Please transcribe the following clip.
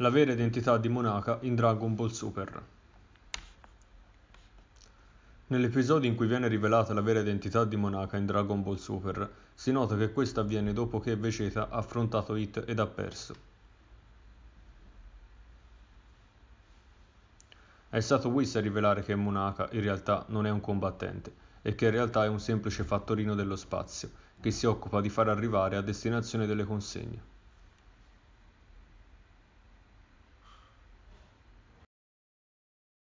la vera identità di Monaca in Dragon Ball Super. Nell'episodio in cui viene rivelata la vera identità di Monaca in Dragon Ball Super, si nota che questo avviene dopo che Vegeta ha affrontato Hit ed ha perso. È stato Whis a rivelare che Monaca in realtà non è un combattente e che in realtà è un semplice fattorino dello spazio che si occupa di far arrivare a destinazione delle consegne.